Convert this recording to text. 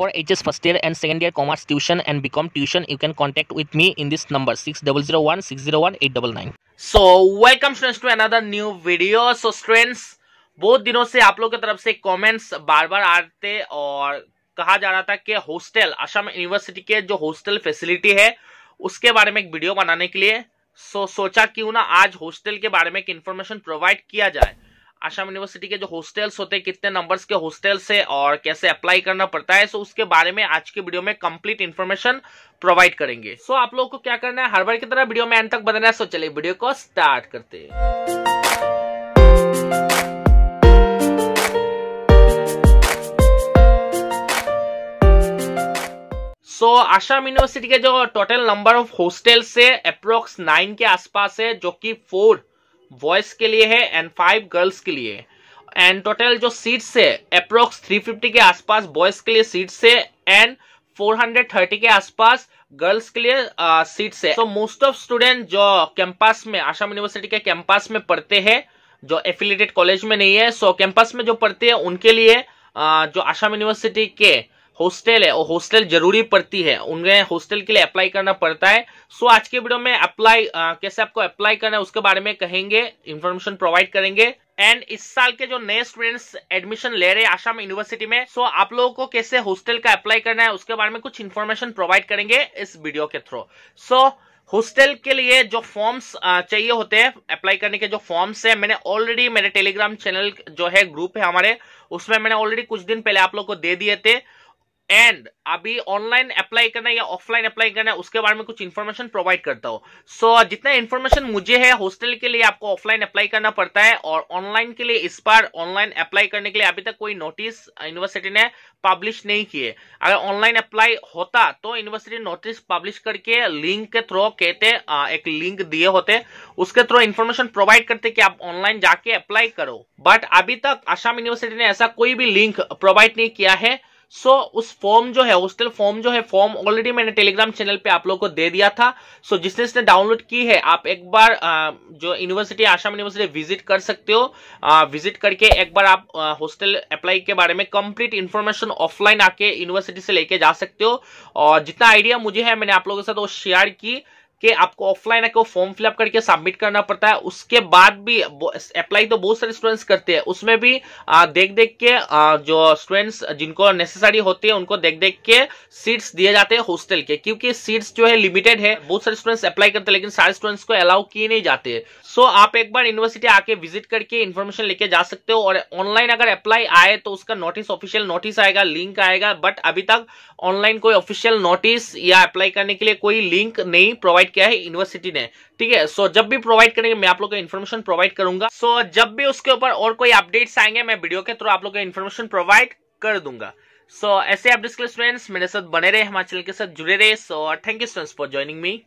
for HS first year and second year commerce tuition and become tuition, you can contact with me in this number six six double zero zero one one eight double nine. So, welcome students to another new video. So, students, बहुत दिनों से आप लोगों की तरफ से comments बार बार आते और कहा जा रहा था कि hostel असम university के जो hostel facility है उसके बारे में एक video बनाने के लिए सो सोचा क्यों ना आज hostel के बारे में एक information provide किया जाए आसाम यूनिवर्सिटी के जो हॉस्टल्स होते हैं कितने नंबर्स के हॉस्टल्स है और कैसे अप्लाई करना पड़ता है सो उसके बारे में आज के वीडियो में कंप्लीट इन्फॉर्मेशन प्रोवाइड करेंगे सो आप लोगों को क्या करना है हर बार की तरह वीडियो में एंड तक बदलना है सो चलिए वीडियो को स्टार्ट करते हैं सो so, आसाम यूनिवर्सिटी के जो टोटल नंबर ऑफ हॉस्टल्स है अप्रोक्स नाइन के आसपास है जो कि फोर बॉयज के लिए है एंड फाइव गर्ल्स के लिए एंड टोटल जो सीट्स है अप्रोक्स 350 के आसपास बॉयज के लिए सीट्स है एंड 430 के आसपास गर्ल्स के लिए सीट्स है तो मोस्ट ऑफ स्टूडेंट जो कैंपस में आसाम यूनिवर्सिटी के कैंपस में पढ़ते हैं जो एफिलेटेड कॉलेज में नहीं है सो so, कैंपस में जो पढ़ते हैं उनके लिए जो आसाम यूनिवर्सिटी के हॉस्टल है और हॉस्टल जरूरी पड़ती है उन्हें हॉस्टल के लिए अप्लाई करना पड़ता है सो आज के वीडियो में अप्लाई कैसे आपको अप्लाई करना है उसके बारे में कहेंगे इन्फॉर्मेशन प्रोवाइड करेंगे एंड इस साल के जो नए स्टूडेंट्स एडमिशन ले रहे हैं आसाम यूनिवर्सिटी में सो so आप लोगों को कैसे हॉस्टल का अप्लाई करना है उसके बारे में कुछ इन्फॉर्मेशन प्रोवाइड करेंगे इस वीडियो के थ्रू सो हॉस्टल के लिए जो फॉर्म्स चाहिए होते हैं अप्लाई करने के जो फॉर्म्स है मैंने ऑलरेडी मेरे टेलीग्राम चैनल जो है ग्रुप है हमारे उसमें मैंने ऑलरेडी कुछ दिन पहले आप लोग को दे दिए थे एंड अभी ऑनलाइन अप्लाई करना या ऑफलाइन अप्लाई करना है उसके बारे में कुछ इन्फॉर्मेशन प्रोवाइड करता हूँ सो so, जितना इन्फॉर्मेशन मुझे है हॉस्टल के लिए आपको ऑफलाइन अप्लाई करना पड़ता है और ऑनलाइन के लिए इस बार ऑनलाइन अप्लाई करने के लिए अभी तक कोई नोटिस यूनिवर्सिटी ने पब्लिश नहीं किए अगर ऑनलाइन अप्लाई होता तो यूनिवर्सिटी नोटिस पब्लिश करके लिंक के थ्रू कहते एक लिंक दिए होते उसके थ्रू इन्फॉर्मेशन प्रोवाइड करते कि आप ऑनलाइन जाके अप्लाई करो बट अभी तक आसाम यूनिवर्सिटी ने ऐसा कोई भी लिंक प्रोवाइड नहीं किया है सो so, उस फॉर्म जो है हॉस्टल फॉर्म जो है फॉर्म ऑलरेडी मैंने टेलीग्राम चैनल पे आप लोगों को दे दिया था सो so, जिसने इसने डाउनलोड की है आप एक बार आ, जो यूनिवर्सिटी आसाम यूनिवर्सिटी विजिट कर सकते हो आ, विजिट करके एक बार आप हॉस्टल अप्लाई के बारे में कंप्लीट इन्फॉर्मेशन ऑफलाइन आके यूनिवर्सिटी से लेके जा सकते हो और जितना आइडिया मुझे है मैंने आप लोगों के साथ वो शेयर की कि आपको ऑफलाइन आके फॉर्म फिलअप करके सबमिट करना पड़ता है उसके बाद भी अप्लाई तो बहुत सारे स्टूडेंट्स करते हैं उसमें भी आ, देख देख के आ, जो स्टूडेंट्स जिनको नेसेसरी होती है उनको देख देख के सीट्स दिए जाते हैं हॉस्टल के क्योंकि सीट्स जो है लिमिटेड है बहुत सारे स्टूडेंट्स अप्लाई करते हैं लेकिन सारे स्टूडेंट्स को अलाउ किए नहीं जाते सो so, आप एक बार यूनिवर्सिटी आके विजिट करके इन्फॉर्मेशन लेके जा सकते हो और ऑनलाइन अगर अप्लाई आए तो उसका नोटिस ऑफिशियल नोटिस आएगा लिंक आएगा बट अभी तक ऑनलाइन कोई ऑफिशियल नोटिस या अप्लाई करने के लिए कोई लिंक नहीं प्रोवाइड किया है यूनिवर्सिटी ने ठीक है सो जब भी प्रोवाइड करेंगे मैं आप लोग को इन्फॉर्मेशन प्रोवाइड करूंगा सो so, जब भी उसके ऊपर और कोई अपडेट्स आएंगे मैं वीडियो के थ्रू आप लोग को इन्फॉर्मेशन प्रोवाइड कर दूंगा सो so, ऐसे आप के स्टूडेंट्स मेरे साथ बने रहे हमारे चैनल के साथ जुड़े रहे so thank you students for joining me